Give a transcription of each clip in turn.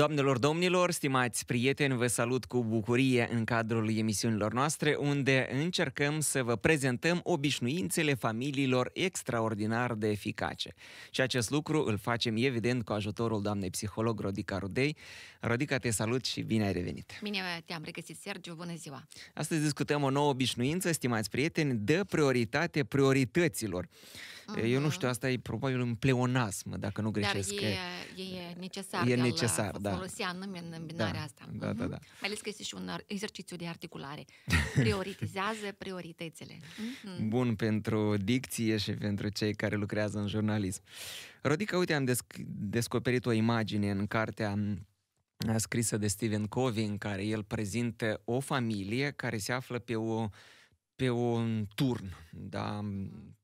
Doamnelor, domnilor, stimați prieteni, vă salut cu bucurie în cadrul emisiunilor noastre, unde încercăm să vă prezentăm obișnuințele familiilor extraordinar de eficace. Și acest lucru îl facem, evident, cu ajutorul doamnei psiholog Rodica Rudei. Rodica, te salut și bine ai revenit! Bine te-am regăsit, Sergiu, bună ziua! Astăzi discutăm o nouă obișnuință, stimați prieteni, de prioritate priorităților. Uh-huh. Eu nu mhm. știu, asta e probabil un pleonasm, dacă nu greșesc. Dar e, e necesar. E necesar, da da. folosi anume în binarea da. asta. Da, uh-huh. da, mhm. da. Mai ales că este și un exercițiu de articulare. Prioritizează prioritățile. Uh-huh. Bun pentru dicție și pentru cei care lucrează în jurnalism. Rodica, uite, am desc- descoperit o imagine în cartea scrisă de Stephen Covey, în care el prezintă o familie care se află pe o uh, pe un turn, da?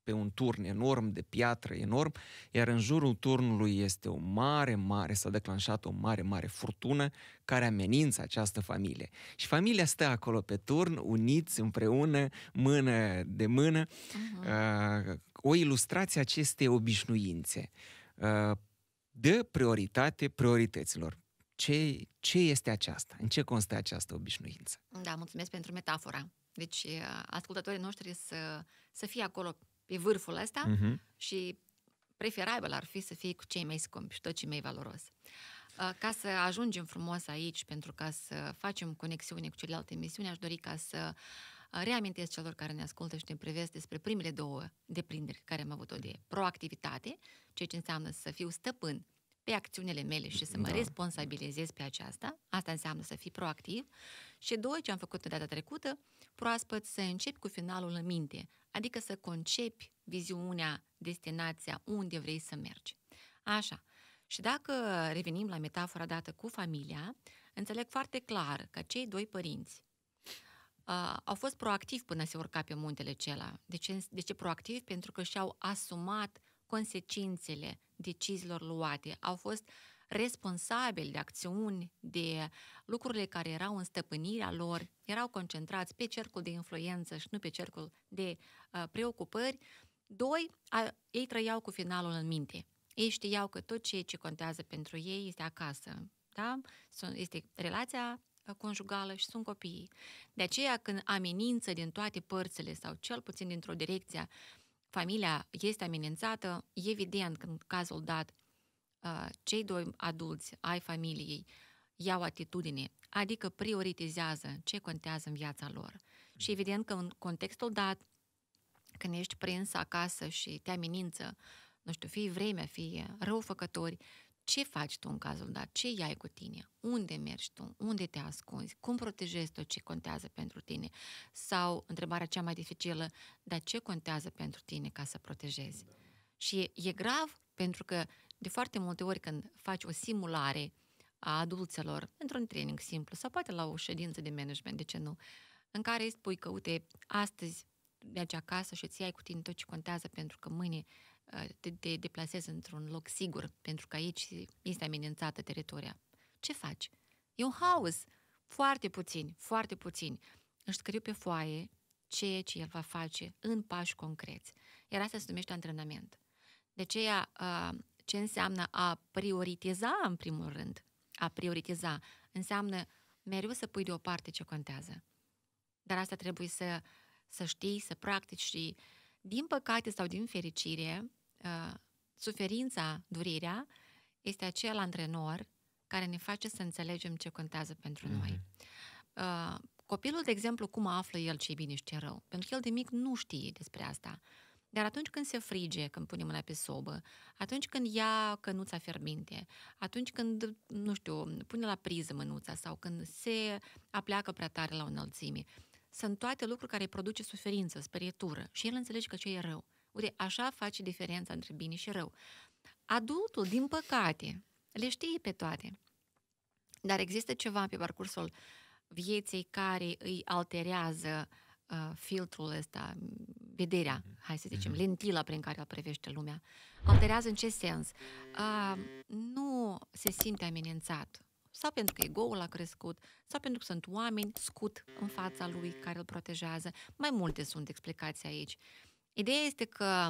pe un turn enorm de piatră enorm, iar în jurul turnului este o mare, mare, s-a declanșat o mare, mare furtună care amenință această familie. Și familia stă acolo pe turn, uniți împreună, mână de mână, uh-huh. o ilustrație acestei obișnuințe. Uh, dă prioritate priorităților ce, ce este aceasta, în ce constă această obișnuință. Da, mulțumesc pentru metafora. Deci uh, ascultătorii noștri să, să fie acolo pe vârful ăsta uh-huh. și preferabil ar fi să fie cu cei mai scumpi și tot cei mai valoros. Uh, ca să ajungem frumos aici, pentru ca să facem conexiune cu celelalte emisiuni, aș dori ca să uh, reamintesc celor care ne ascultă și ne privesc despre primele două deprinderi care am avut-o de proactivitate, ceea ce înseamnă să fiu stăpân pe acțiunile mele și să mă da. responsabilizez pe aceasta. Asta înseamnă să fii proactiv. Și doi, ce am făcut de data trecută, proaspăt să începi cu finalul în minte, adică să concepi viziunea, destinația, unde vrei să mergi. Așa. Și dacă revenim la metafora dată cu familia, înțeleg foarte clar că cei doi părinți uh, au fost proactivi până se urca pe muntele acela. De ce, de ce proactiv? Pentru că și-au asumat consecințele deciziilor luate, au fost responsabili de acțiuni, de lucrurile care erau în stăpânirea lor, erau concentrați pe cercul de influență și nu pe cercul de uh, preocupări. Doi, a, ei trăiau cu finalul în minte. Ei știau că tot ceea ce contează pentru ei este acasă, da? este relația uh, conjugală și sunt copiii. De aceea, când amenință din toate părțile sau cel puțin dintr-o direcție familia este amenințată, evident că în cazul dat ă, cei doi adulți ai familiei iau atitudine, adică prioritizează ce contează în viața lor. Mm. Și evident că în contextul dat, când ești prins acasă și te amenință, nu știu, fie vremea, fie răufăcători, ce faci tu în cazul dat, ce ai cu tine, unde mergi tu, unde te ascunzi, cum protejezi tot ce contează pentru tine. Sau întrebarea cea mai dificilă, dar ce contează pentru tine ca să protejezi? Da. Și e grav pentru că de foarte multe ori când faci o simulare a adulților într-un training simplu sau poate la o ședință de management, de ce nu, în care îi spui că, uite, astăzi mergi acasă și îți iai cu tine tot ce contează pentru că mâine Uh, te, te deplasezi într-un loc sigur, pentru că aici este amenințată teritoria. Ce faci? E un haos. Foarte puțini, foarte puțini. Își scriu pe foaie ceea ce el va face în pași concreți. Iar asta se numește antrenament. De aceea, uh, ce înseamnă a prioritiza în primul rând? A prioritiza înseamnă mereu să pui deoparte ce contează. Dar asta trebuie să, să știi, să practici și uh, din păcate sau din fericire, ă, suferința, durirea, este acel antrenor care ne face să înțelegem ce contează pentru mm-hmm. noi. Ă, copilul, de exemplu, cum află el ce e bine și ce rău? Pentru că el de mic nu știe despre asta. Dar atunci când se frige, când pune mâna pe sobă, atunci când ia cănuța fierbinte, atunci când, nu știu, pune la priză mânuța sau când se apleacă prea tare la o înălțime, sunt toate lucruri care îi produce suferință, sperietură și el înțelege că ce e rău. Uite, așa face diferența între bine și rău. Adultul, din păcate, le știe pe toate. Dar există ceva pe parcursul vieții care îi alterează uh, filtrul ăsta, vederea, mhm. hai să zicem, mhm. lentila prin care îl privește lumea. Alterează în ce sens? Uh, nu se simte amenințat sau pentru că ego-ul a crescut, sau pentru că sunt oameni scut în fața lui care îl protejează. Mai multe sunt explicații aici. Ideea este că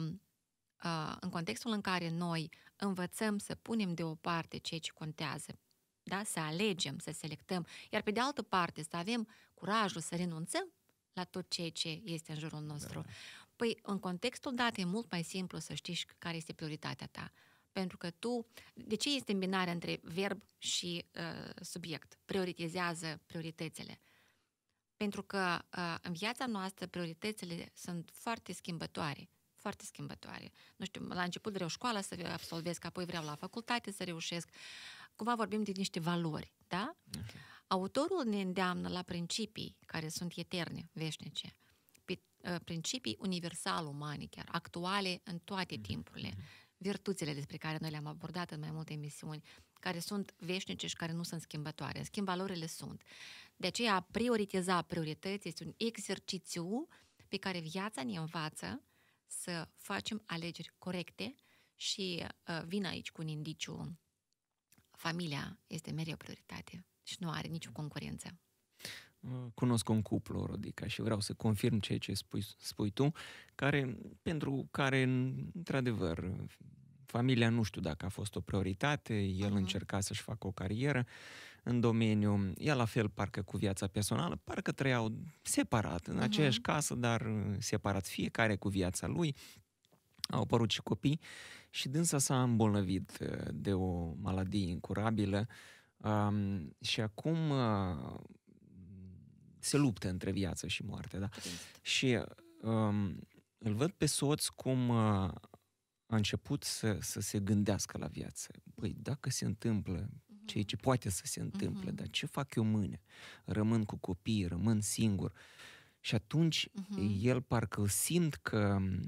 ă, în contextul în care noi învățăm să punem deoparte ceea ce contează, da? să alegem, să selectăm, iar pe de altă parte să avem curajul să renunțăm la tot ceea ce este în jurul da. nostru. Da. Păi, în contextul dat, e mult mai simplu să știi care este prioritatea ta pentru că tu, de ce este îmbinarea între verb și uh, subiect? Prioritizează prioritățile. Pentru că uh, în viața noastră prioritățile sunt foarte schimbătoare foarte schimbătoare. Nu știu, la început vreau școala să absolvesc, apoi vreau la facultate să reușesc. Cumva vorbim de niște valori, da? Okay. Autorul ne îndeamnă la principii care sunt eterne, veșnice, pe, uh, principii universal umane chiar, actuale în toate mm-hmm. timpurile. Mhm virtuțile despre care noi le-am abordat în mai multe emisiuni, care sunt veșnice și care nu sunt schimbătoare. În schimb, valorile sunt. De aceea, a prioritiza priorități este un exercițiu pe care viața ne învață să facem alegeri corecte și uh, vin aici cu un indiciu. Familia este mereu prioritate și nu are nicio concurență cunosc un cuplu, Rodica, și vreau să confirm ceea ce spui, spui tu, care, pentru care, într-adevăr, familia nu știu dacă a fost o prioritate, el uh-huh. încerca să-și facă o carieră în domeniu, ea la fel parcă cu viața personală, parcă trăiau separat, în uh-huh. aceeași casă, dar separat fiecare cu viața lui, au apărut și copii și dânsa s-a îmbolnăvit uh, de o maladie incurabilă um, și acum uh, se luptă între viață și moarte. Da? Și um, îl văd pe soț cum uh, a început să, să se gândească la viață. Păi, dacă se întâmplă mhm. ceea ce poate să se întâmple, uh-huh. dar ce fac eu mâine? Rămân cu copii, rămân singur. Și atunci uh-huh. el parcă simt că um,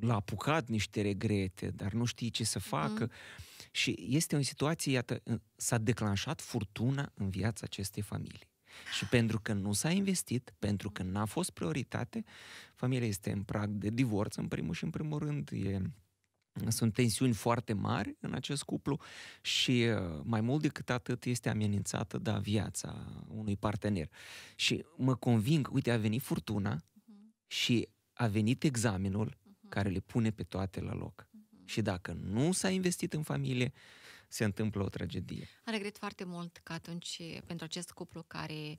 l-a apucat niște regrete, dar nu știe ce să facă. Uh-huh. Și este o situație, iată, uh, s-a declanșat furtuna în viața acestei familii. Și pentru că nu s-a investit, pentru că n-a fost prioritate, familia este în prag de divorț, în primul și în primul rând, e sunt tensiuni foarte mari în acest cuplu și mai mult decât atât este amenințată da viața unui partener. Și mă conving, uite, a venit furtuna mm-hmm. și a venit examenul mm-hmm. care le pune pe toate la loc. Mm-hmm. Și dacă nu s-a investit în familie, uh, se întâmplă o tragedie. Regret foarte mult că atunci pentru acest cuplu care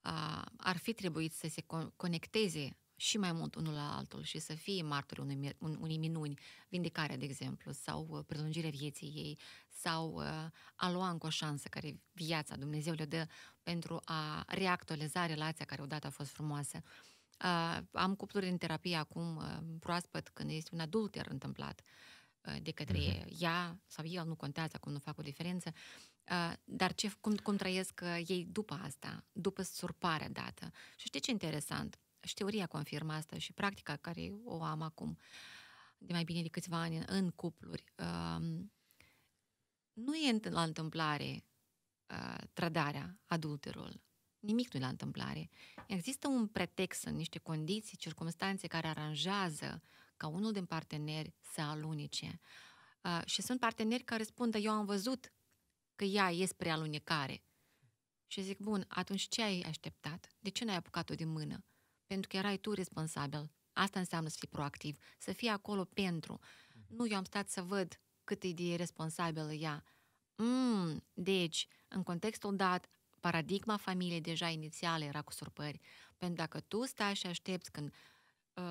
a, ar fi trebuit să se conecteze și mai mult unul la altul și să fie martori unui unui minuni, vindicarea, de exemplu, sau uh, prelungirea vieții ei, sau uh, a lua încă o șansă care viața Dumnezeu le dă pentru a reactualiza relația care odată a fost frumoasă. Uh, am cupluri în terapie acum uh, proaspăt când este un adulter întâmplat. Uh, Uh, de către uh-huh. ea sau el, nu contează acum, nu fac o diferență, uh, dar ce, cum, cum trăiesc uh, ei după asta, după surparea dată. Și știi ce interesant? Și teoria confirmă asta și practica care o am acum, de mai bine de câțiva ani, în cupluri. Um, nu e la întâmplare trădarea, adulterul. Nimic nu e la întâmplare. Există un pretext, niște condiții, circunstanțe care aranjează uh, ca unul din parteneri să alunice. Uh, și sunt parteneri care spun, eu am văzut că ea e spre alunecare. Și zic, bun, atunci ce ai așteptat? De ce n-ai apucat-o din mână? Pentru că erai tu responsabil. Asta înseamnă să fii proactiv, să fii acolo pentru. Mhm. Nu, eu am stat să văd cât e de responsabilă ea. Mm, deci, în contextul dat, paradigma familiei deja inițială era cu surpări. Pentru că dacă tu stai și aștepți când uh,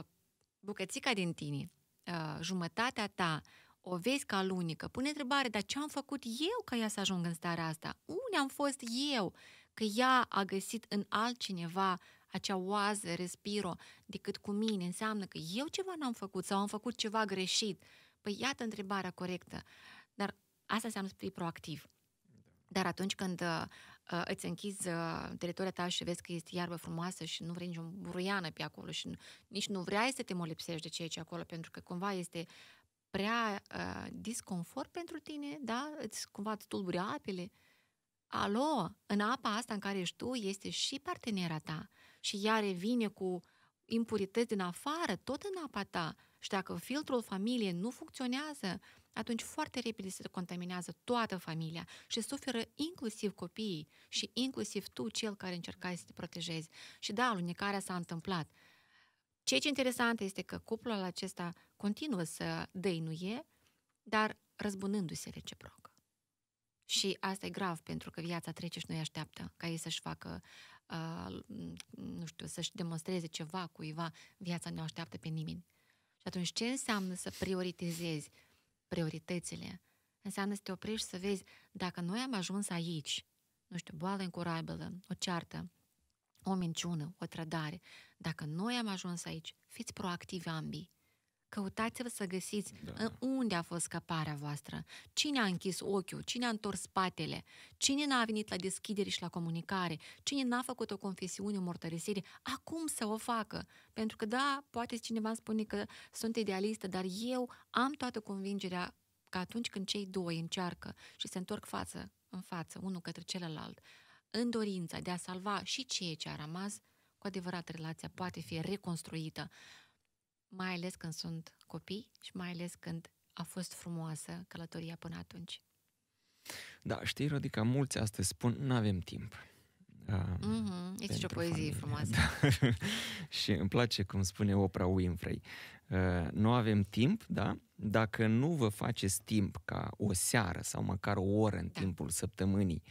bucățica din tine, uh, jumătatea ta, o vezi ca lunică, pune întrebare, dar ce am făcut eu ca ea să ajung în starea asta? Unde am fost eu? Că ea a găsit în altcineva acea oază, respiro, decât cu mine. Înseamnă că eu ceva n-am făcut sau am făcut ceva greșit. Păi iată întrebarea corectă. Dar asta înseamnă să fii proactiv. Da. Dar atunci când uh, Uh, îți închizi uh, teritoriul ta și vezi că este iarbă frumoasă și nu vrei nicio buruiană pe acolo și nici nu vrei să te molipsești de ceea ce acolo, pentru că cumva este prea uh, disconfort pentru tine, da? Îți cumva îți tulburi apele. Alo, în apa asta în care ești tu este și partenera ta și ea revine cu impurități din afară, tot în apa ta. Și dacă filtrul familiei nu funcționează, atunci foarte repede se contaminează toată familia și suferă inclusiv copiii și inclusiv tu, cel care încercai să te protejezi. Și da, alunecarea s-a întâmplat. Ceea ce interesant este că cuplul acesta continuă să dăinuie, dar răzbunându-se reciproc. Și asta e grav, pentru că viața trece și noi așteaptă ca ei să-și facă, uh, nu știu, să-și demonstreze ceva cuiva. Viața nu așteaptă pe nimeni. Și atunci, ce înseamnă să prioritizezi prioritățile. Înseamnă să te oprești să vezi dacă noi am ajuns aici, nu știu, boală incurabilă, o ceartă, o minciună, o trădare. Dacă noi am ajuns aici, fiți proactivi ambii. Căutați-vă să găsiți da. unde a fost scăparea voastră, cine a închis ochiul, cine a întors spatele, cine n-a venit la deschidere și la comunicare, cine n-a făcut o confesiune, o mărturisire, acum să o facă. Pentru că, da, poate cineva spune că sunt idealistă, dar eu am toată convingerea că atunci când cei doi încearcă și se întorc față în față, unul către celălalt, în dorința de a salva și ceea ce a rămas, cu adevărat relația poate fi reconstruită mai ales când sunt copii și mai ales când a fost frumoasă călătoria până atunci. Da, știi, Rodica, mulți astăzi spun, nu avem timp. Um, mm-hmm. Este o poezie familie. frumoasă. Da. și îmi place cum spune Oprah Winfrey. Uh, nu avem timp, da? Dacă nu vă faceți timp ca o seară sau măcar o oră în da. timpul săptămânii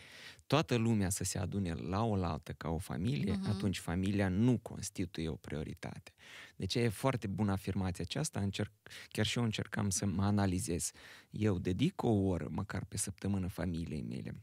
toată lumea să se adune la oaltă ca o familie, uh-huh. atunci familia nu constituie o prioritate. Deci e foarte bună afirmația aceasta, încerc, chiar și eu încercam să mă analizez. Eu dedic o oră, măcar pe săptămână, familiei mele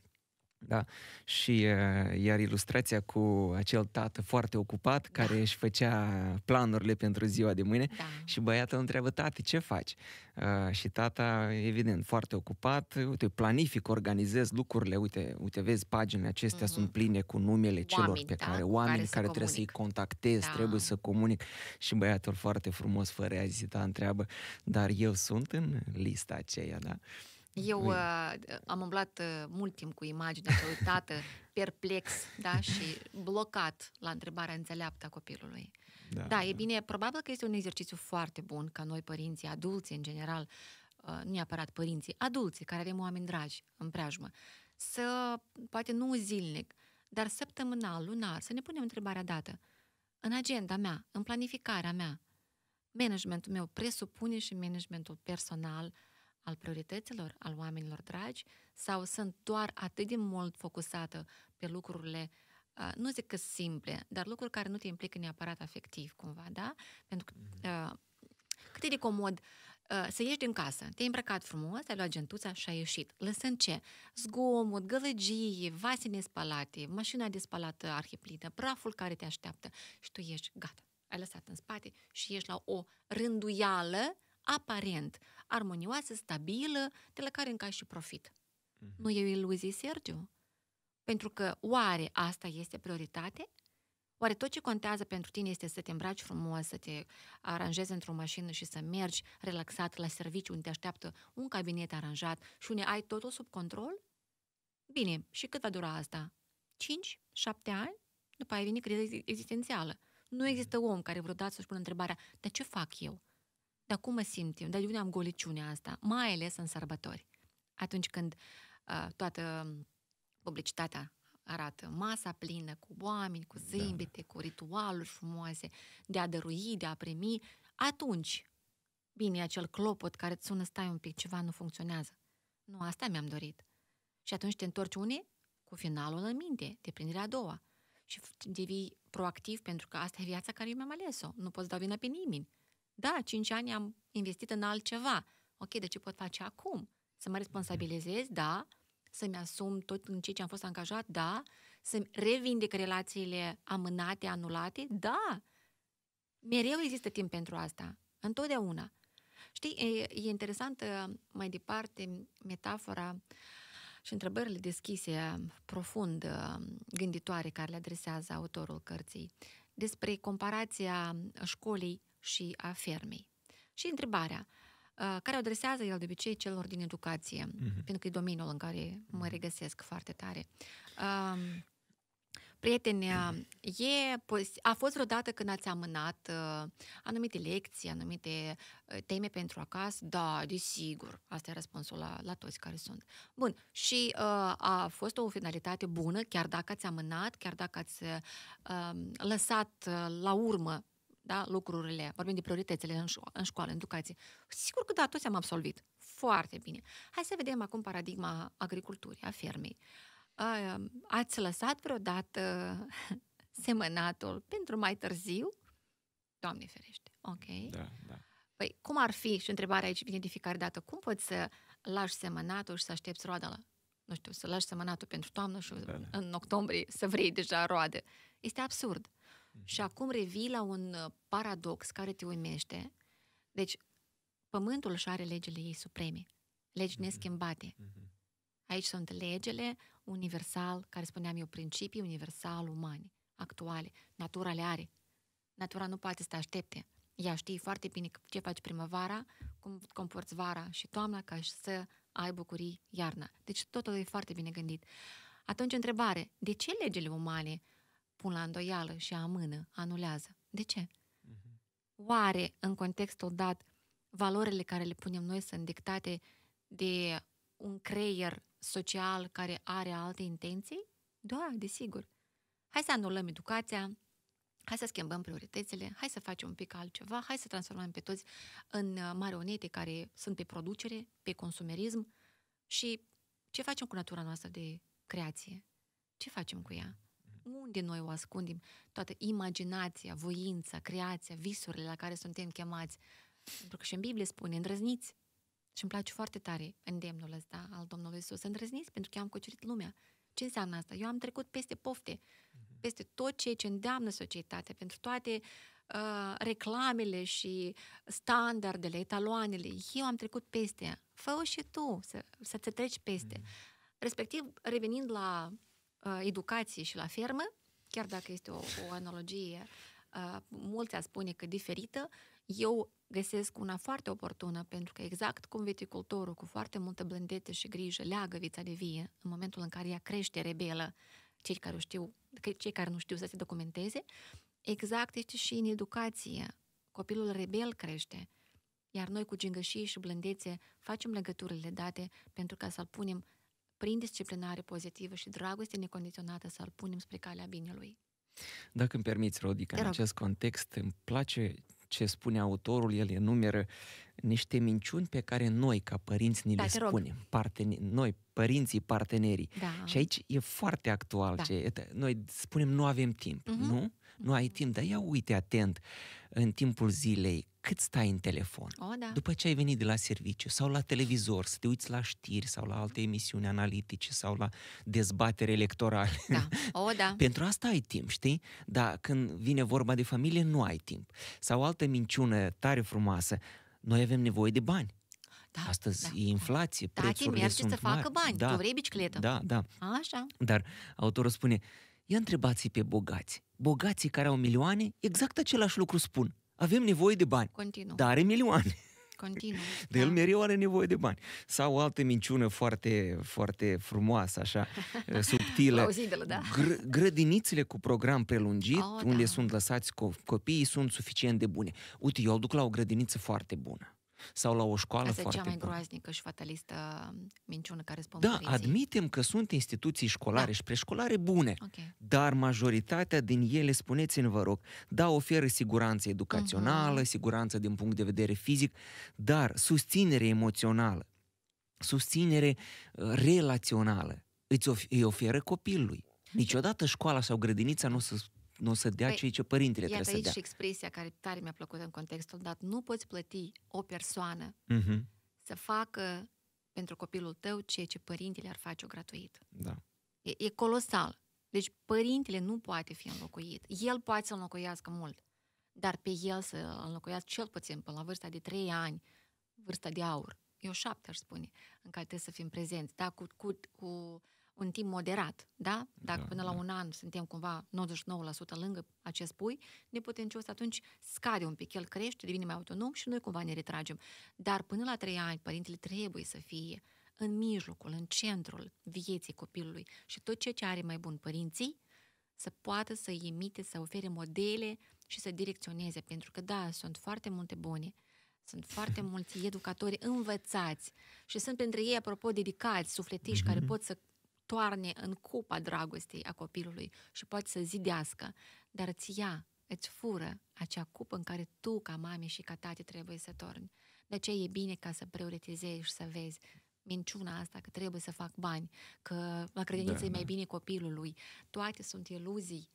da? Și uh, iar ilustrația cu acel tată foarte ocupat da. care da. își făcea planurile pentru ziua de mâine da. și băiatul întreabă, tată, ce faci? Uh, și tata, evident, foarte ocupat, uite, planific, organizez lucrurile, uite, uite vezi, paginile acestea mm-hmm. sunt mhm. pline cu numele oameni, celor pe da? care, oameni care, care trebuie să-i contactez, da. trebuie să comunic și băiatul foarte frumos, fără zita, întreabă, dar eu sunt în lista aceea, da? Eu uh, am umblat uh, mult timp cu imaginea uitată, perplex, da, și blocat la întrebarea înțeleaptă a copilului. Da, da, e da. bine, probabil că este un exercițiu foarte bun ca noi părinții, adulți în general, uh, nu neapărat părinții, adulții care avem oameni dragi în preajmă, să, poate nu zilnic, dar săptămânal, lunar, să ne punem întrebarea dată. În agenda mea, în planificarea mea, managementul meu presupune și managementul personal, uh, al priorităților, al oamenilor dragi, sau sunt doar atât de mult focusată pe lucrurile uh, nu zic că simple, dar lucruri care nu te implică neapărat afectiv, cumva, da? Pentru că mhm. uh, cât e de comod uh, să ieși din casă, te-ai îmbrăcat frumos, ai luat gentuța și ai ieșit. Lăsând ce? Zgomot, gălăgie, vase nespalate, mașina de spălat arhiplită, praful care te așteaptă și tu ești gata. Ai lăsat în spate și ești la o rânduială aparent armonioasă, stabilă, de la care încași și profit. Mm-hmm. Nu e o iluzie, Sergiu? Pentru că oare asta este prioritate? Oare tot ce contează pentru tine este să te îmbraci frumos, să te aranjezi într-o mașină și să mergi relaxat la serviciu unde te așteaptă un cabinet aranjat și unde ai totul sub control? Bine, și cât va dura asta? 5, 7 ani? După aia vine criza existențială. Nu mhm. există om care vreodată să-și pună întrebarea, dar ce fac eu? Dar cum mă simt eu? Dar de unde am goliciunea asta? Mai ales în sărbători. Atunci când uh, toată publicitatea arată masa plină cu oameni, cu da. zâmbete, da. cu ritualuri frumoase, de a dărui, de a primi, atunci, bine, acel clopot care îți sună, stai un pic, ceva nu funcționează. Nu, asta mi-am dorit. Și atunci te întorci unii cu finalul în minte, de prinderea a doua. Și devii proactiv pentru că asta e viața care eu mi-am ales-o. Nu poți da vina pe nimeni da, 5 ani am investit în altceva. Ok, de ce pot face acum? Să mă responsabilizez, da, să-mi asum tot în ceea ce am fost angajat, da, să-mi revindic relațiile amânate, anulate, da. Mereu există timp pentru asta, întotdeauna. Știi, e, e interesantă uh, mai departe metafora și întrebările deschise, profund uh, gânditoare care le adresează autorul cărții, despre comparația școlii și a fermei. Și întrebarea, uh, care o adresează el de obicei celor din educație, mm-hmm. pentru că e domeniul în care mă mhm. regăsesc foarte tare. Um, Prieteni, e, a fost vreodată când ați amânat uh, anumite lecții, anumite uh, teme pentru acasă? Da, desigur. Asta e răspunsul la, la toți care sunt. Bun. Și a fost o finalitate bună, chiar dacă ați amânat, chiar dacă ați um, lăsat la urmă da, lucrurile, vorbim de prioritățile în, șo- în școală, în educație. Sigur că da, toți am absolvit. Foarte bine. Hai să vedem acum paradigma agriculturii, a fermei. Ați lăsat vreodată semănatul pentru mai târziu? Doamne ferește. Ok. Da, da. Păi, cum ar fi, și întrebarea aici vine de fiecare dată, cum poți să lași semănatul și să aștepți roada la, nu știu, să lași semănatul pentru toamnă și da, da. în octombrie să vrei deja roade? Este absurd. Mhm. Și acum revii la un uh, paradox care te uimește. Deci, pământul și are legile ei supreme, legi mhm. neschimbate. Mhm. Aici sunt legele universal, care spuneam eu, principii universal umane, actuale. Natura le are. Natura nu poate să te aștepte. Ea știe foarte bine ce faci primăvara, cum comporți vara și toamna ca și să ai bucurii iarna. Deci totul e foarte bine gândit. Atunci, întrebare, de ce legile umane uh, pun la îndoială și amână, anulează. De ce? Uh-huh. Oare, în contextul dat, valorile care le punem noi sunt dictate de un creier social care are alte intenții? Da, desigur. Hai să anulăm educația, hai să schimbăm prioritățile, hai să facem un pic altceva, hai să transformăm pe toți în uh, marionete care sunt pe producere, pe consumerism și ce facem cu natura noastră de creație? Ce facem cu ea? unde noi o ascundem toată imaginația, voința, creația, visurile la care suntem chemați. Pentru că și în Biblie spune, îndrăzniți. Și îmi place foarte tare îndemnul ăsta al Domnului Isus. Îndrăzniți pentru că am cucerit lumea. Ce înseamnă asta? Eu am trecut peste pofte, mhm. peste tot ceea ce îndeamnă societatea, pentru toate uh, reclamele și standardele, etaloanele. Eu am trecut peste. Fă-o și tu să, să te treci peste. Mm. Respectiv, revenind la Uh, educație și la fermă, chiar dacă este o, o analogie, uh, mulți ar spune că diferită, eu găsesc una foarte oportună, pentru că exact cum viticultorul, cu foarte multă blândețe și grijă, leagă vița de vie în momentul în care ea crește rebelă, cei care, știu, cei care nu știu să se documenteze, exact este și în educație. Copilul rebel crește, iar noi cu gingășie și blândețe facem legăturile date pentru ca să-l punem prin disciplinare pozitivă și dragoste necondiționată să-l punem spre calea binelui. Dacă îmi permiți, Rodica, în acest context îmi place ce spune autorul, el enumeră niște minciuni pe care noi, ca părinți, ni da, le spunem. Partener, noi, părinții, partenerii. Da. Și aici e foarte actual. Da. Ce, noi spunem, nu avem timp, uh-huh. nu? Nu ai mhm. timp, dar ia uite atent în timpul zilei cât stai în telefon, o, da. după ce ai venit de la serviciu sau la televizor, să te uiți la știri sau la alte emisiuni analitice sau la dezbatere electorale. Da. O, da. Pentru asta ai timp, știi? Dar când vine vorba de familie, nu ai timp. Sau altă minciună tare frumoasă, noi avem nevoie de bani. Da, Astăzi da. e inflație, da, prețurile merge sunt să mari. bani, da, tu vrei bicicletă. Da, da. Așa. Dar autorul spune, ia întrebați pe bogați. Bogații care au milioane, exact același lucru spun avem nevoie de bani. Continuu. Dar are milioane. Continuu. De da. el da. mereu are nevoie de bani. Sau o altă minciună foarte, foarte frumoasă, așa, subtilă. Auzibilă, da. Gr- grădinițele cu program prelungit, oh, unde da. sunt lăsați co- copiii, sunt suficient de bune. Uite, eu îl duc la o grădiniță foarte bună sau la o școală Asta foarte e cea mai groaznică și fatalistă minciună care spun Da, părinții. admitem că sunt instituții școlare da. și preșcolare bune, okay. dar majoritatea din ele, spuneți-ne vă rog, da, oferă siguranță educațională, uh-huh. siguranță din punct de vedere fizic, dar susținere emoțională, susținere uh, relațională îți îi oferă copilului. Niciodată școala sau grădinița nu o să nu o să dea păi, cei ce părintele trebuie să dea. aici expresia care tare mi-a plăcut în contextul dat. Nu poți plăti o persoană uh-huh. să facă pentru copilul tău ceea ce părintele ar face-o gratuit. Da. E, e colosal. Deci părintele nu poate fi înlocuit. El poate să înlocuiască mult, dar pe el să înlocuiască cel puțin până la vârsta de 3 ani, vârsta de aur. Eu șapte, aș spune, în care trebuie să fim prezenți, da? cu, cu, cu un timp moderat, da? Dacă da, până da. la un an suntem cumva 99% lângă acest pui neputincios, atunci scade un pic, el crește, devine mai autonom și noi cumva ne retragem. Dar până la 3 ani, părintele trebuie să fie în mijlocul, în centrul vieții copilului și tot ceea ce are mai bun părinții, să poată să imite, să ofere modele și să direcționeze, pentru că da, sunt foarte multe bune, sunt foarte mulți educatori învățați și sunt pentru ei, apropo, dedicați, sufletiști, mm-hmm. care pot să toarne în cupa dragostei a copilului și poate să zidească, dar îți ia, îți fură acea cupă în care tu, ca mame și ca tate, trebuie să torni. De aceea e bine ca să prioritizezi și să vezi minciuna asta că trebuie să fac bani, că la credință da, e mai da. bine copilului. Toate sunt iluzii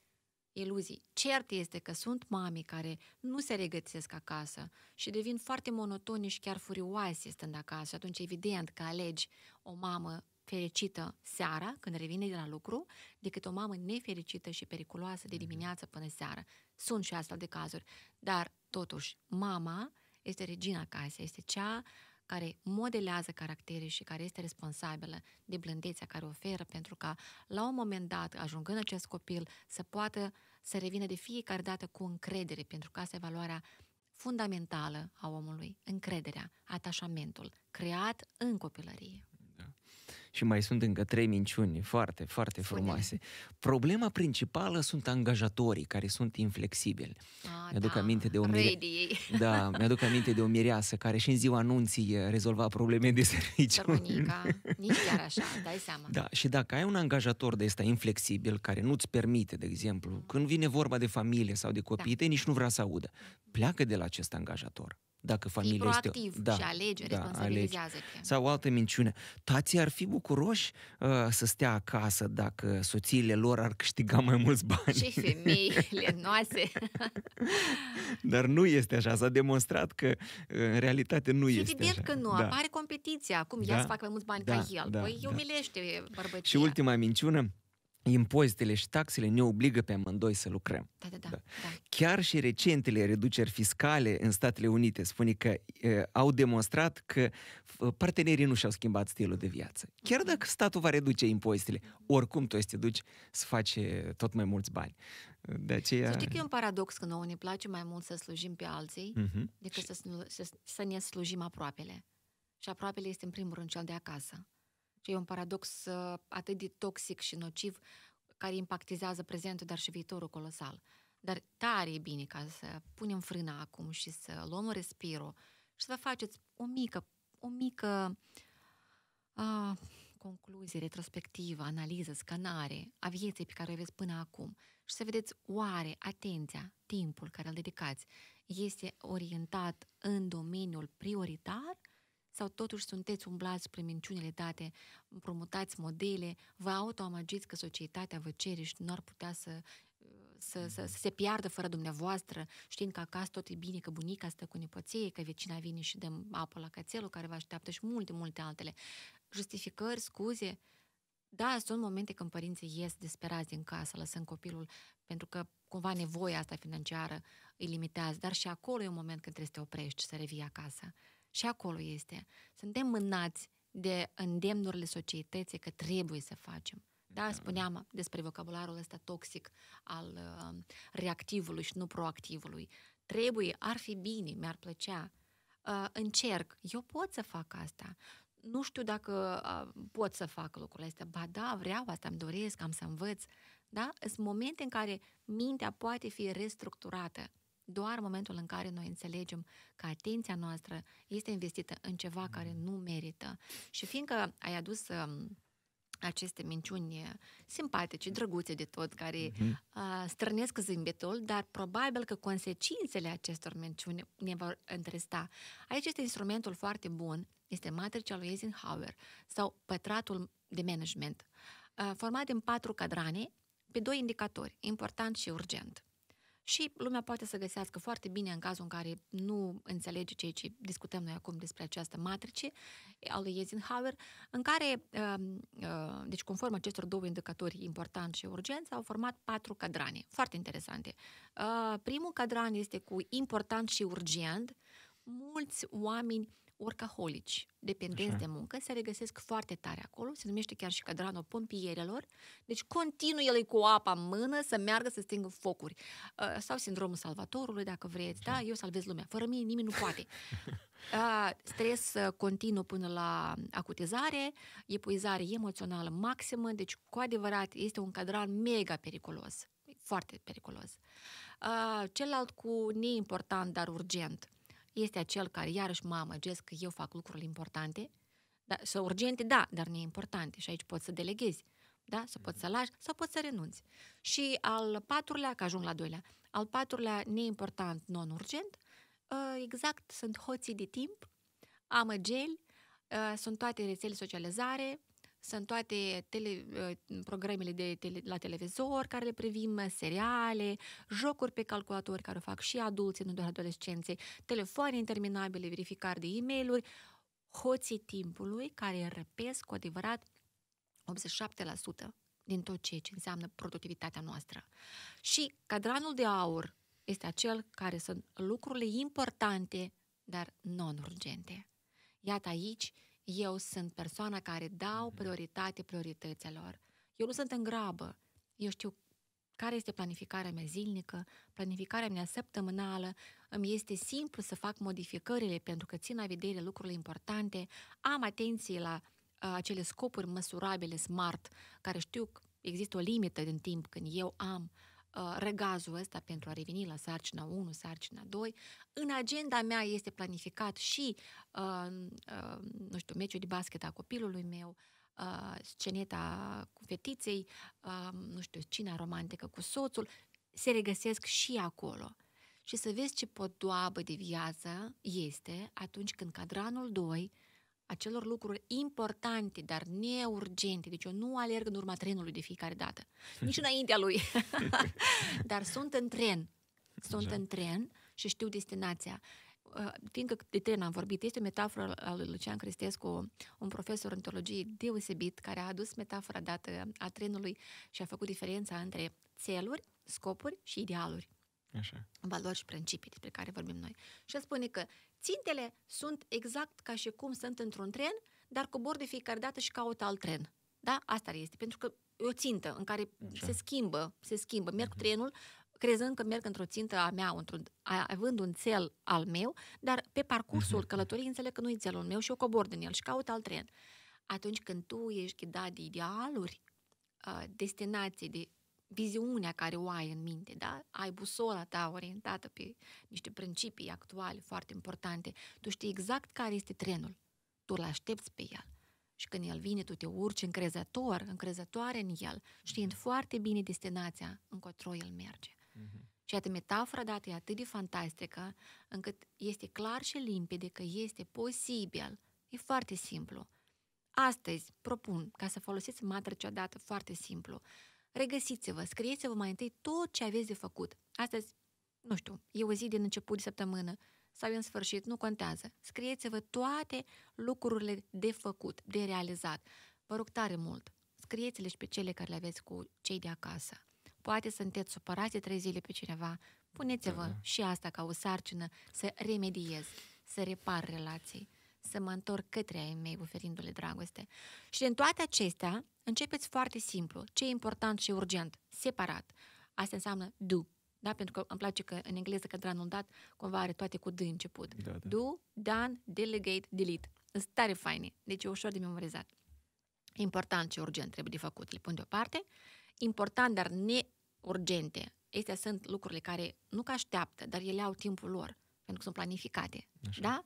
iluzii. Cert este că sunt mame care nu se regăsesc acasă și devin foarte monotone și chiar furioase stând acasă. Atunci, evident că alegi o mamă fericită seara când revine de la lucru decât o mamă nefericită și periculoasă de mhm. dimineață până seara. Sunt și astfel de cazuri, dar totuși mama este regina casei, este cea care modelează caractere și care este responsabilă de blândețea care oferă pentru ca la un moment dat, ajungând acest copil, să poată să revină de fiecare dată cu încredere, pentru că asta e valoarea fundamentală a omului, încrederea, atașamentul, creat în copilărie și mai sunt încă trei minciuni foarte, foarte Spune. frumoase. Problema principală sunt angajatorii care sunt inflexibili. Ah, mi-aduc, da. aminte de o mire... da, mi-aduc aminte de o mireasă care și în ziua anunții eh, rezolva probleme de serviciu. nici chiar așa, dai seama. Da, și dacă ai un angajator de ăsta inflexibil care nu-ți permite, de exemplu, mm. când vine vorba de familie sau de copii, da. nici nu vrea să audă, pleacă de la acest angajator dacă familia Fii proactiv este... Da, și alege, da, responsabilizează-te. Sau o altă minciune. Tații ar fi bucuroși uh, să stea acasă dacă soțiile lor ar câștiga mai mulți bani. Ce femei lenoase! Dar nu este așa. S-a demonstrat că în realitate nu și este Evident că nu. Da. Apare competiția. Acum da. să facă mai mulți bani da, ca el. Da, păi da. umilește bărbăția. Și ultima minciună, impozitele și taxele ne obligă pe amândoi să lucrăm. Da, da, da, da, da. Chiar și recentele reduceri fiscale în Statele Unite spune că e, au demonstrat că partenerii nu și-au schimbat stilul de viață. Chiar dacă statul va reduce impozitele, oricum tu este duci să faci tot mai mulți bani. De aceea... Să știi că e un paradox că nouă ne place mai mult să slujim pe alții mm-hmm. decât și... să, să, să ne slujim aproapele. Și aproapele este în primul rând cel de acasă. Și deci e un paradox uh, atât de toxic și nociv care impactizează prezentul, dar și viitorul colosal. Dar tare e bine ca să punem frâna acum și să luăm o respiro și să vă faceți o mică, o mică a, uh, concluzie retrospectivă, analiză, scanare a vieții pe care o aveți până acum și să vedeți oare atenția, timpul care îl dedicați este orientat în domeniul prioritar – sau totuși sunteți umblați prin minciunile date, împrumutați modele, vă autoamăgiți că societatea vă cere și nu ar putea să, să, să, să se piardă fără dumneavoastră, știind că acasă tot e bine, că bunica stă cu nepoție, că vecina vine și dă apă la cățelul care vă așteaptă și multe, multe altele. Justificări, scuze, da, sunt momente când părinții ies desperați din casă, lăsând copilul, pentru că cumva nevoia asta financiară îi limitează, dar și acolo e un moment când trebuie să te oprești și să revii acasă. Și acolo este. Suntem mânați de îndemnurile societății că trebuie să facem. Da, da. spuneam despre vocabularul ăsta toxic al uh, reactivului și nu proactivului. Trebuie, ar fi bine, mi-ar plăcea. Uh, încerc, eu pot să fac asta. Nu știu dacă uh, pot să fac lucrurile astea. Ba da, vreau asta, îmi doresc, am să învăț. Da? Sunt momente în care mintea poate fi restructurată doar în momentul în care noi înțelegem că atenția noastră este investită în ceva care nu merită. Și fiindcă ai adus um, aceste minciuni uh, simpatice, drăguțe de tot, care uh-huh. strănesc zâmbetul, dar probabil că consecințele acestor minciuni ne vor întresta. Aici este instrumentul foarte bun, este matricea lui Eisenhower sau pătratul de management, uh, format din patru cadrane pe doi indicatori, important și urgent și lumea poate să găsească foarte bine în cazul în care nu înțelege ceea ce discutăm noi acum despre această matrice a lui Eisenhower, în care, ehm, ehm, deci conform acestor două indicatori, important și urgență, au format patru cadrane, foarte interesante. Ehm, primul cadran este cu important și urgent, mulți oameni workaholici, dependenți Așa. de muncă, se regăsesc foarte tare acolo, se numește chiar și cadranul pompierelor, deci continuă el cu apa în mână să meargă să stingă focuri. Uh, sau sindromul salvatorului, dacă vreți, da? Așa. da, eu salvez lumea, fără mine nimeni nu poate. Uh, stres uh, continuu până la acutizare, epuizare emoțională maximă, deci cu adevărat este un cadran mega periculos, foarte periculos. Uh, celălalt cu neimportant, dar urgent – este acel care iarăși mă amăgesc că eu fac lucruri importante, da, sau urgente, da, dar nu importante și aici poți să deleghezi, da, să poți să mhm. lași, sau poți să renunți. Și al patrulea, că ajung la doilea, al patrulea neimportant, non-urgent, ă, exact sunt hoții de timp, amăgeli, ă, sunt toate rețele socializare, sunt toate tele, ă, programele de tele, la televizor care le privim, seriale, jocuri pe calculator care o fac și adulții, nu doar adolescenții, telefoane interminabile, verificare de e mail hoții timpului care răpesc cu adevărat 87% din tot ceea ce înseamnă productivitatea noastră. Și cadranul de aur este acel care sunt lucrurile importante, dar non-urgente. Iată aici eu sunt persoana care dau mhm. prioritate priorităților. Eu nu sunt în grabă. Eu știu care este planificarea mea zilnică, planificarea mea săptămânală, îmi este simplu să fac modificările pentru că țin la vedere lucrurile importante, am atenție la uh, acele scopuri măsurabile smart, care știu că există o limită din timp când eu am uh, Uh, regazul ăsta pentru a reveni la sarcina 1, sarcina 2. În agenda mea este planificat și, uh, uh, nu știu, meciul de basket a copilului meu, sceneta cu fetiței, nu știu, cina romantică cu soțul, se regăsesc și acolo. Și să vezi ce podoabă de viață este atunci când cadranul 2 acelor lucruri importante, dar neurgente. Deci eu nu alerg în urma trenului de fiecare dată, nici înaintea lui. dar sunt în tren. Sunt da. în tren și știu destinația. Fiindcă uh, de tren am vorbit, este o metaforă a lui Lucian Cristescu, un profesor în teologie deosebit, care a adus metafora dată a trenului și a făcut diferența între țeluri, scopuri și idealuri. Așa. valori și principii despre care vorbim noi. Și el spune că țintele sunt exact ca și cum sunt într-un tren, dar cobor de fiecare dată și caută alt tren. Da? Asta este. Pentru că e o țintă în care Așa. se schimbă, se schimbă. Merg uh-huh. trenul, crezând că merg într-o țintă a mea, într-un, având un cel al meu, dar pe parcursul uh-huh. călătoriei înțeleg că nu e țelul meu și eu cobor din el și caut alt tren. Atunci când tu ești ghidat de idealuri, destinații, de viziunea care o ai în minte, da? Ai busola ta orientată pe niște principii actuale foarte importante. Tu știi exact care este trenul. Tu îl aștepți pe el. Și când el vine, tu te urci încrezător, încrezătoare în el, știind mm-hmm. foarte bine destinația încotro el merge. Mm-hmm. Și atât metafora dată e atât de fantastică, încât este clar și limpede că este posibil. E foarte simplu. Astăzi propun ca să folosiți matricea dată foarte simplu regăsiți-vă, scrieți-vă mai întâi tot ce aveți de făcut. Astăzi, nu știu, e o zi din început de săptămână sau în sfârșit, nu contează. Scrieți-vă toate lucrurile de făcut, de realizat. Vă rog tare mult, scrieți-le și pe cele care le aveți cu cei de acasă. Poate sunteți supărați de trei zile pe cineva, puneți-vă da. și asta ca o sarcină să remediez, să repar relații să mă întorc către ai mei oferindu-le dragoste. Și în toate acestea, începeți foarte simplu. Ce e important și urgent, separat. Asta înseamnă do. Da? Pentru că îmi place că în engleză un dat cumva are toate cu D început. Da, da. Do, done, delegate, delete. Sunt tare faine. Deci e ușor de memorizat. Important și urgent trebuie de făcut. Le pun deoparte. Important, dar neurgente. Astea sunt lucrurile care nu că așteaptă, dar ele au timpul lor pentru că sunt planificate. Așa. Da?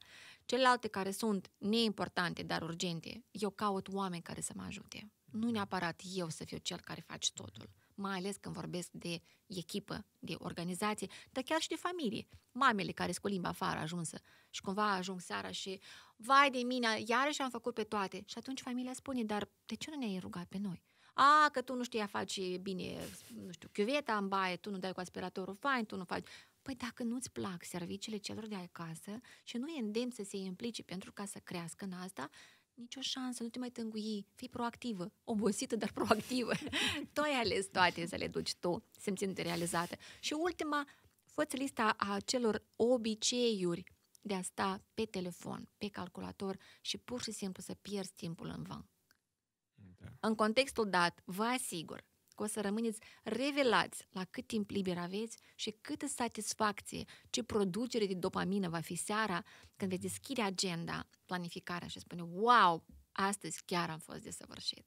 Celelalte care sunt neimportante, dar urgente, eu caut oameni care să mă ajute. Nu da. neapărat eu să fiu cel care face totul. Mai ales când vorbesc de echipă, de organizație, dar chiar și de familie. Mamele care sunt cu limba afară ajunsă și cumva ajung seara și vai de mine, iarăși am făcut pe toate. Și atunci familia spune, dar de ce nu ne-ai rugat pe noi? A, că tu nu știi a face bine, nu știu, chiuveta în baie, tu nu dai cu aspiratorul fain, tu nu faci... Păi dacă nu-ți plac serviciile celor de acasă și nu e îndemn să se implice pentru ca să crească în asta, nicio șansă, nu te mai tângui, fii proactivă, obosită, dar proactivă. tu ai ales toate să le duci tu, simțindu-te realizată. Și ultima, fă lista a celor obiceiuri de a sta pe telefon, pe calculator și pur și simplu să pierzi timpul în van. Da. În contextul dat, vă asigur că o să rămâneți revelați la cât timp liber aveți și câtă satisfacție, ce producere de dopamină va fi seara când veți deschide agenda, planificarea și spune, wow, astăzi chiar am fost desăvârșit.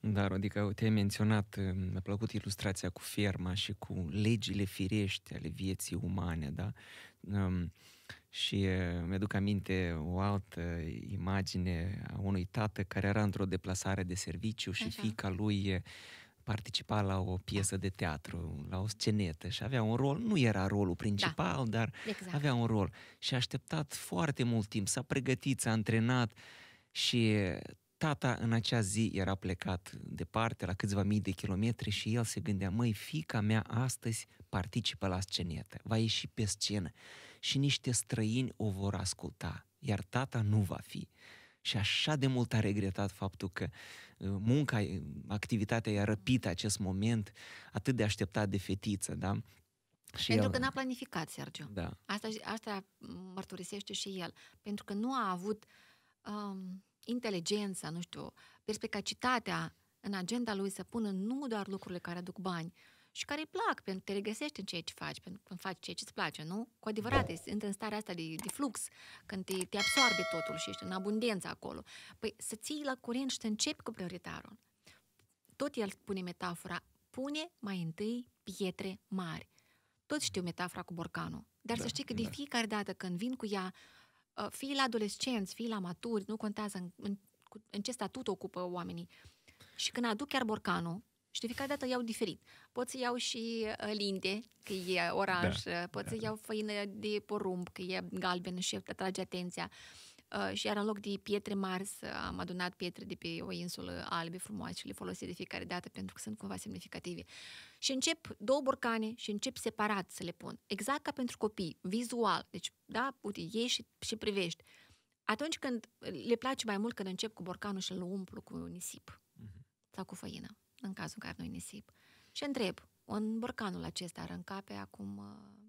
Da, adică te-ai menționat, um, mi-a plăcut ilustrația cu ferma și cu legile firești ale vieții umane, da? Um, și uh, mi-aduc aminte o altă imagine a unui tată care era într-o deplasare de serviciu și Așa. fica lui uh, participa la o piesă de teatru, la o scenetă și avea un rol, nu era rolul principal, da. dar exact. avea un rol. Și a așteptat foarte mult timp, s-a pregătit, s-a antrenat și tata în acea zi era plecat departe, la câțiva mii de kilometri și el se gândea, măi, fica mea astăzi participă la scenetă, va ieși pe scenă și niște străini o vor asculta, iar tata nu va fi. Și așa de mult a regretat faptul că uh, munca, uh, activitatea i-a răpit acest moment atât de așteptat de fetiță, da? Și Pentru el... că n-a planificat, Sergiu. Da. Asta, asta mărturisește și el. Pentru că nu a avut um, inteligența, nu știu, perspicacitatea în agenda lui să pună nu doar lucrurile care aduc bani, și care îi plac, pentru că te regăsești în ceea ce faci, pentru că faci ceea ce îți place, nu? Cu adevărat, intri în starea asta de, de flux, când te, te absorbe totul și ești în abundență acolo. Păi să ții la curent și să începi cu prioritarul. Tot el pune metafora, pune mai întâi pietre mari. Tot știu metafora cu borcanul, dar da, să știi că de da. fiecare dată când vin cu ea, ă, fii la adolescenți, fii la maturi, nu contează în, în, în ce statut ocupă oamenii. Și când aduc chiar borcanul, și de fiecare dată iau diferit. Pot să iau și uh, linte, că e oranj, da, uh, pot da. să iau făină de porumb, că e galben și atrage atenția. Uh, și iar în loc de pietre mari, am adunat pietre de pe o insulă albe frumoase și le folosesc de fiecare dată pentru că sunt cumva semnificative. Și încep două borcane și încep separat să le pun. Exact ca pentru copii, vizual. Deci, da, uite, iei și, și privești. Atunci când le place mai mult când încep cu borcanul și îl umplu cu nisip mm-hmm. sau cu făină în cazul în care nu-i nisip. Și întreb, în borcanul acesta încape acum uh,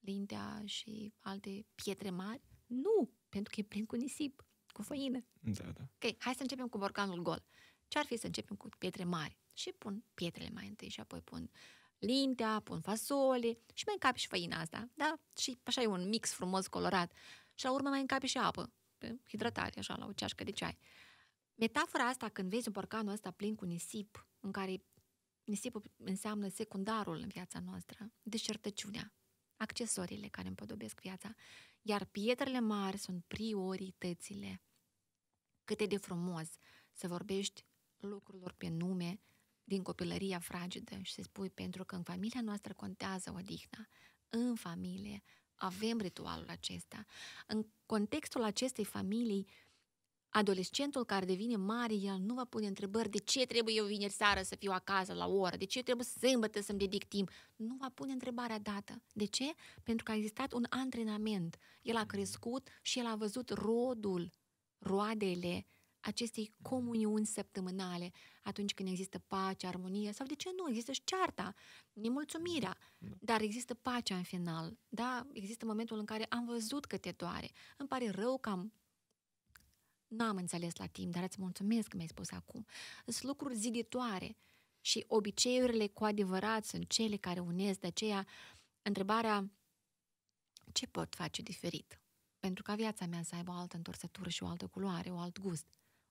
lintea și alte pietre mari? Nu, pentru că e plin cu nisip, cu făină. Da, da. Ok, hai să începem cu borcanul gol. Ce ar fi să începem cu pietre mari? Și pun pietrele mai întâi și apoi pun lintea, pun fasole și mai încape și făina asta, da? Și așa e un mix frumos colorat. Și la urmă mai încape și apă, hidratare, așa, la o ceașcă de ceai. Metafora asta, când vezi un borcanul ăsta plin cu nisip, în care nisipul înseamnă secundarul în viața noastră, deșertăciunea, accesoriile care împodobesc viața, iar pietrele mari sunt prioritățile. Cât e de frumos să vorbești lucrurilor pe nume din copilăria fragedă și să spui pentru că în familia noastră contează odihna, în familie avem ritualul acesta. În contextul acestei familii, adolescentul care devine mare, el nu va pune întrebări de ce trebuie eu vineri seara să fiu acasă la oră, de ce trebuie sâmbătă să-mi dedic timp. Nu va pune întrebarea dată. De ce? Pentru că a existat un antrenament. El a crescut și el a văzut rodul, roadele acestei comuniuni săptămânale, atunci când există pace, armonie sau de ce nu, există și cearta, nemulțumirea, da. dar există pacea în final, da? Există momentul în care am văzut că te doare, îmi pare rău că am n-am înțeles la timp, dar îți mulțumesc că mi-ai spus acum. Sunt lucruri ziditoare și obiceiurile cu adevărat sunt cele care unesc, de aceea întrebarea ce pot face diferit? Pentru ca viața mea să aibă o altă întorsătură și o altă culoare, o alt gust.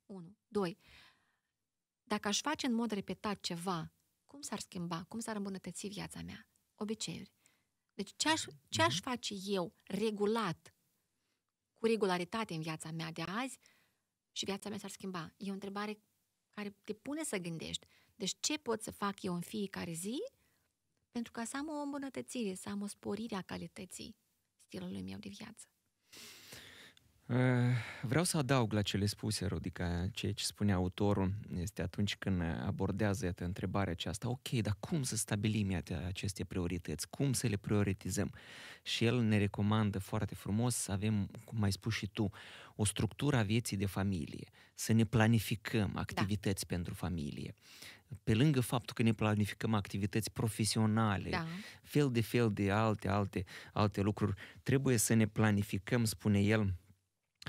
1. 2. Dacă aș face în mod repetat ceva, cum s-ar schimba? Cum s-ar îmbunătăți viața mea? Obiceiuri. Deci ce aș, ce aș mhm. face eu regulat, cu regularitate în viața mea de azi, și viața mea s-ar schimba? E o întrebare care te pune să gândești. Deci ce pot să fac eu în fiecare zi pentru ca să am o îmbunătățire, să am o sporire a calității stilului meu de viață? Eh, vreau să adaug la cele spuse, Rodica, ceea ce spune autorul este atunci când abordează iată, întrebarea aceasta, ok, dar cum să stabilim iată, aceste priorități, cum să le prioritizăm? Și el ne recomandă foarte frumos să avem, cum ai spus și tu, o structură a vieții de familie, să ne planificăm da. activități da. pentru familie. Pe lângă faptul că ne planificăm activități profesionale, da. fel de fel de alte, alte, alte lucruri, trebuie să ne planificăm, spune el,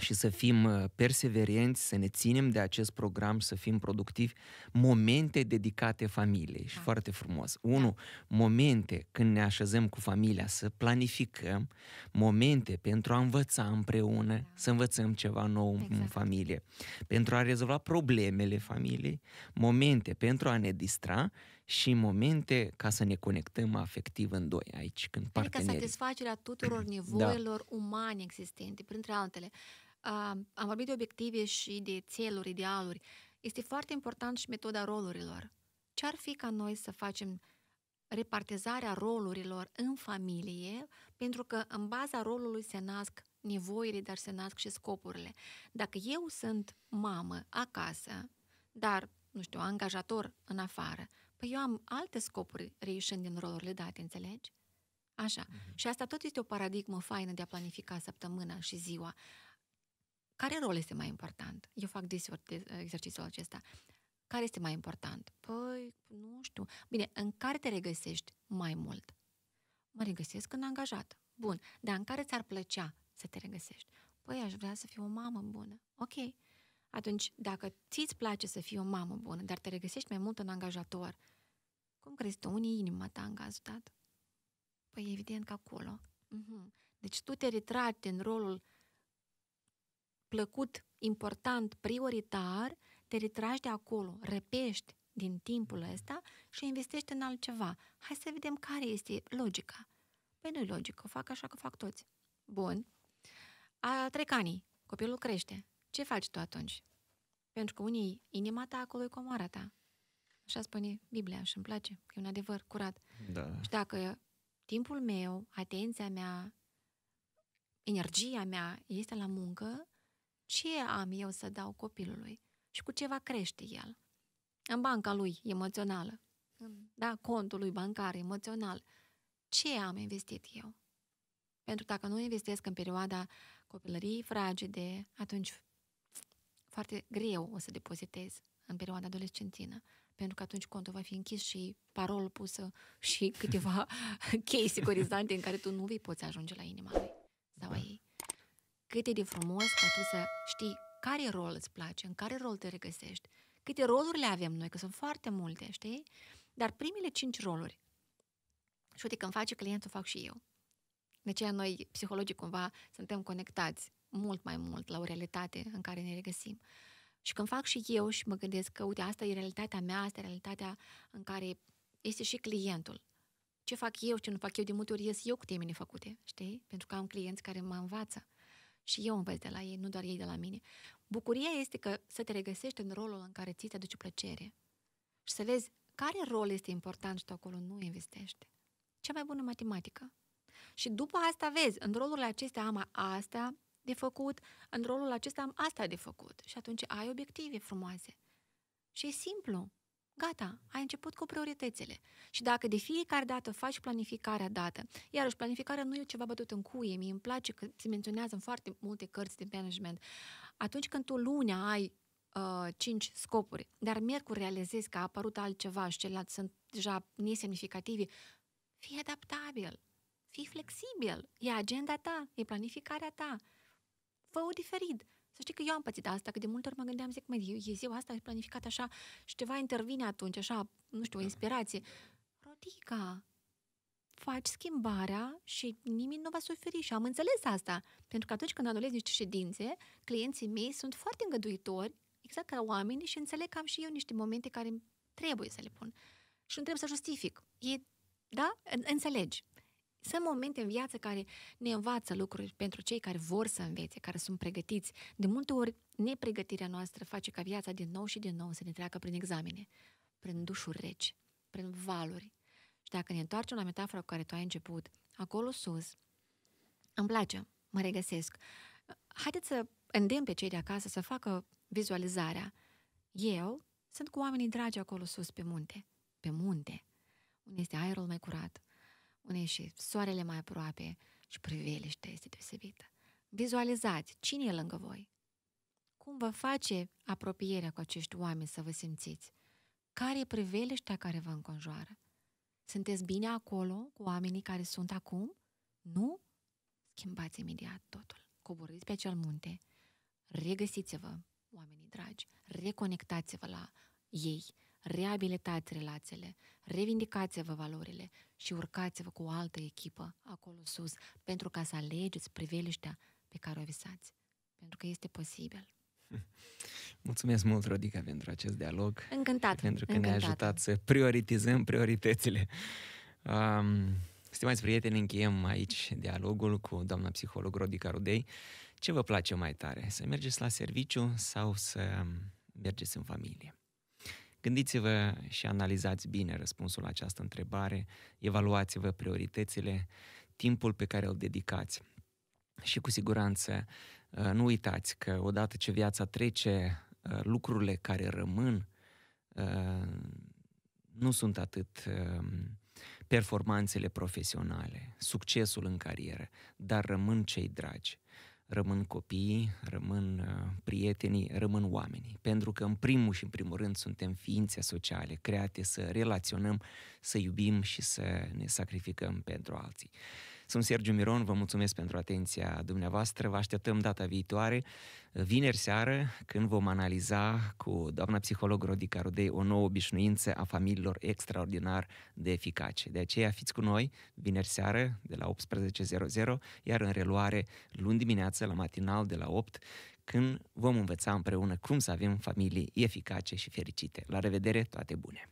și să fim uh, perseverenți, să ne ținem de acest program, să fim productivi, momente dedicate familiei și da. foarte frumos. Da. Unu, momente când ne așezăm cu familia să planificăm, momente pentru a învăța împreună, da. să învățăm ceva nou exact. în familie, pentru a rezolva problemele familiei, momente pentru a ne distra și momente ca să ne conectăm afectiv în doi aici, când partenerii. Adică satisfacerea tuturor da. nevoilor da. umane existente, printre altele. Uh, am vorbit de obiective și de țeluri, idealuri. Este foarte important și metoda rolurilor. Ce ar fi ca noi să facem repartizarea rolurilor în familie, pentru că în baza rolului se nasc nevoile, dar se nasc și scopurile. Dacă eu sunt mamă acasă, dar, nu știu, angajator în afară, Păi eu am alte scopuri reieșind din rolurile date, înțelegi? Așa. Uh-huh. Și asta tot este o paradigmă faină de a planifica săptămâna și ziua. Care rol este mai important? Eu fac des exercițiul acesta. Care este mai important? Păi, nu știu. Bine, în care te regăsești mai mult? Mă regăsesc în angajat. Bun. Dar în care ți-ar plăcea să te regăsești? Păi, aș vrea să fiu o mamă bună. Ok. Atunci, dacă ți-ți place să fii o mamă bună, dar te regăsești mai mult în angajator, cum crezi tu, unii inima ta în cazul dat? Păi evident că acolo. Uh-huh. Deci tu te retragi în rolul plăcut, important, prioritar, te retragi de acolo, repești din timpul ăsta și investești în altceva. Hai să vedem care este logica. Păi nu-i logică, fac așa că fac toți. Bun. A, trei canii. Copilul crește. Ce faci tu atunci? Pentru că unii, inima ta acolo e comoara ta. Așa spune Biblia și îmi place, e un adevăr curat. Da. Și dacă timpul meu, atenția mea, energia mea este la muncă, ce am eu să dau copilului? Și cu ce va crește el? În banca lui emoțională, mm. da, contul lui bancar emoțional, ce am investit eu? Pentru că dacă nu investesc în perioada copilăriei fragede, atunci foarte greu o să depozitezi în perioada adolescentină, pentru că atunci contul va fi închis și parol pusă și câteva chei securizante în care tu nu vei poți ajunge la inima lui sau a da. ei. Cât e de frumos ca tu să știi care rol îți place, în care rol te regăsești, câte roluri le avem noi, că sunt foarte multe, știi? Dar primele cinci roluri, și uite, când face clientul, fac și eu. De aceea noi, psihologii, cumva suntem conectați mult mai mult la o realitate în care ne regăsim. Și când fac și eu și mă gândesc că, uite, asta e realitatea mea, asta e realitatea în care este și clientul. Ce fac eu, ce nu fac eu, de multe ori ies eu cu temele făcute, știi? Pentru că am clienți care mă învață. Și eu învăț de la ei, nu doar ei de la mine. Bucuria este că să te regăsești în rolul în care ți te aduce plăcere. Și să vezi care rol este important și tu acolo nu investești. Cea mai bună matematică. Și după asta vezi, în rolurile acestea am asta, de făcut, în rolul acesta am asta de făcut și atunci ai obiective frumoase. Și e simplu. Gata, ai început cu prioritățile. Și dacă de fiecare dată faci planificarea dată, iarăși planificarea nu e ceva bătut în cuie, mi îmi place că se menționează în foarte multe cărți de management. Atunci când tu lunea ai uh, cinci scopuri, dar miercuri realizezi că a apărut altceva și celelalte sunt deja nesemnificative, fii adaptabil, fii flexibil, e agenda ta, e planificarea ta fă-o diferit. Să știi că eu am pățit asta, că de multe ori mă gândeam, zic, măi, e ziua asta e planificat așa și ceva intervine atunci, așa, nu știu, o da. inspirație. Rodica, faci schimbarea și nimeni nu va suferi și am înțeles asta. Pentru că atunci când anulez niște ședințe, clienții mei sunt foarte îngăduitori, exact ca oamenii și înțeleg că am și eu niște momente care trebuie să le pun. Și nu trebuie să justific. E, da? Înțelegi. Sunt momente în viață care ne învață lucruri pentru cei care vor să învețe, care sunt pregătiți. De multe ori, nepregătirea noastră face ca viața din nou și din nou să ne treacă prin examene, prin dușuri reci, prin valuri. Și dacă ne întoarcem la metafora cu care tu ai început, acolo sus, îmi place, mă regăsesc. Haideți să îndemn pe cei de acasă să facă vizualizarea. Eu sunt cu oamenii dragi acolo sus pe munte, pe munte, unde este aerul mai curat, unei și soarele mai aproape și priveliștea este deosebită. Vizualizați cine e lângă voi. Cum vă face apropierea cu acești oameni să vă simțiți? Care e priveliștea care vă înconjoară? Sunteți bine acolo cu oamenii care sunt acum? Nu? Schimbați imediat totul. Coborâți pe acel munte, regăsiți-vă oamenii dragi, reconectați-vă la ei, reabilitați relațiile, revindicați-vă valorile și urcați-vă cu o altă echipă acolo sus pentru ca să alegeți priveliștea pe care o visați. Pentru că este posibil. Mulțumesc mult, Rodica, pentru acest dialog. Încântat. Pentru că ne-a ajutat să prioritizăm prioritățile. Um, stimați prieteni, încheiem aici dialogul cu doamna psiholog Rodica Rudei. Ce vă place mai tare? Să mergeți la serviciu sau să mergeți în familie? Gândiți-vă și analizați bine răspunsul la această întrebare, evaluați-vă prioritățile, timpul pe care îl dedicați. Și cu siguranță uh, nu uitați că odată ce viața trece, uh, lucrurile care rămân uh, nu sunt atât um, performanțele profesionale, succesul în carieră, dar rămân cei dragi rămân copiii, rămân uh, prietenii, rămân oamenii. Pentru că, în primul și în primul rând, suntem ființe sociale, create să relaționăm, să iubim și să ne sacrificăm pentru alții. Sunt Sergiu Miron, vă mulțumesc pentru atenția dumneavoastră, vă așteptăm data viitoare, vineri seară, când vom analiza cu doamna psiholog Rodica Rudei o nouă obișnuință a familiilor extraordinar de eficace. De aceea fiți cu noi vineri seară de la 18.00, iar în reluare luni dimineață la matinal de la 8, când vom învăța împreună cum să avem familii eficace și fericite. La revedere, toate bune!